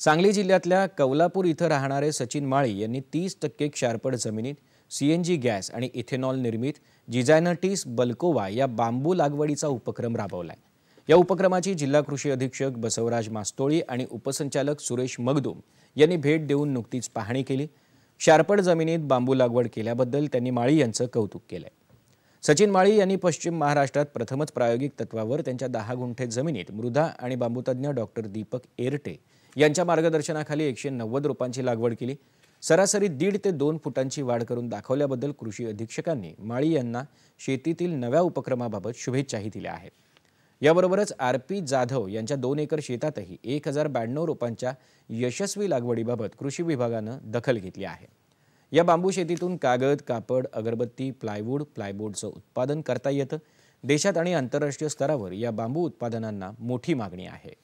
सांगली जिल्ह्यातल्या कवलापूर इथं राहणारे सचिन माळी यांनी तीस टक्के क्षारपड जमिनीत सीएनजी गॅस आणि इथेनॉल निर्मित जिजायनटीस बल्कोवा या बांबू लागवडीचा उपक्रम राबवला या उपक्रमाची जिल्हा कृषी अधीक्षक बसवराज मास्तोळी आणि उपसंचालक सुरेश मगदूम यांनी भेट देऊन नुकतीच पाहणी केली क्षारपड जमिनीत बांबू लागवड केल्याबद्दल त्यांनी माळी यांचं कौतुक केलंय सचिन माळी यांनी पश्चिम महाराष्ट्रात प्रथमच प्रायोगिक तत्वावर त्यांच्या दहा गुंठे जमिनीत मृदा आणि बांबूतज्ञ डॉक्टर दीपक एरटे यांच्या मार्गदर्शनाखाली एकशे नव्वद रोपांची लागवड केली सरासरी दीड ते दोन फुटांची वाढ करून दाखवल्याबद्दल कृषी अधीक्षकांनी माळी यांना शेतीतील नव्या उपक्रमाबाबत शुभेच्छाही दिल्या आहेत याबरोबरच आर पी जाधव यांच्या दोन एकर शेतातही एक हजार ब्याण्णव रोपांच्या यशस्वी लागवडीबाबत कृषी विभागानं दखल घेतली आहे या बांबू शेतीतून कागद कापड अगरबत्ती प्लायवूड प्लायबोर्डचं उत्पादन करता येतं देशात आणि आंतरराष्ट्रीय स्तरावर या बांबू उत्पादनांना मोठी मागणी आहे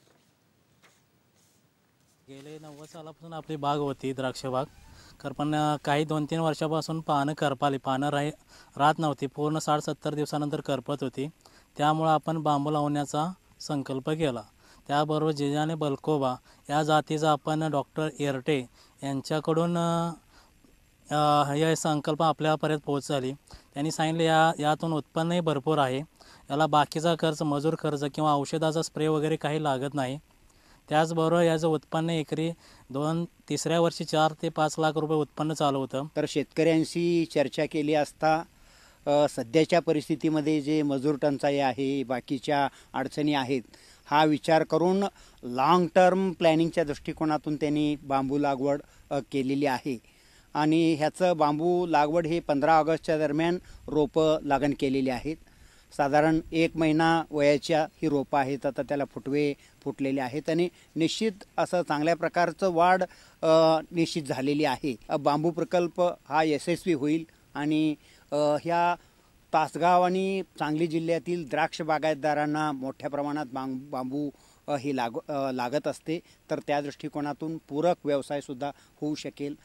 गेले नव्वद सालापासून आपली बाग होती द्राक्ष बाग पण काही दोन तीन वर्षापासून पानं करपाली पानं राही राहत नव्हती पूर्ण साठ सत्तर दिवसानंतर करपत होती त्यामुळं आपण बांबू लावण्याचा संकल्प केला त्याबरोबर जेजाने बलकोबा या जातीचा आपण डॉक्टर एरटे यांच्याकडून हे संकल्प आपल्यापर्यंत पोहोचली त्यांनी सांगितले या यातून उत्पन्नही भरपूर आहे याला बाकीचा खर्च मजूर खर्च किंवा औषधाचा स्प्रे वगैरे काही लागत नाही त्याचबरोबर याचं उत्पन्न एकरी दोन तिसऱ्या वर्षी चार ते पाच लाख रुपये उत्पन्न चालू होतं तर शेतकऱ्यांशी चर्चा केली असता सध्याच्या परिस्थितीमध्ये जे मजूर टंचाई आहे बाकीच्या अडचणी आहेत हा विचार करून लाँग टर्म प्लॅनिंगच्या दृष्टिकोनातून त्यांनी बांबू लागवड केलेली आहे आणि ह्याचं बांबू लागवड हे पंधरा ऑगस्टच्या दरम्यान रोपं लागण केलेली आहेत साधारण एक महिना वयाच्या ही रोपं आहेत आता त्याला फुटवे फुटलेले आहेत आणि निश्चित असं चांगल्या प्रकारचं वाढ निश्चित झालेली आहे बांबू प्रकल्प हा यशस्वी होईल आणि ह्या तासगाव आणि सांगली जिल्ह्यातील द्राक्ष बागायतदारांना मोठ्या प्रमाणात बांबू बांबू ही लाग लागत असते तर त्या दृष्टिकोनातून पूरक व्यवसायसुद्धा होऊ शकेल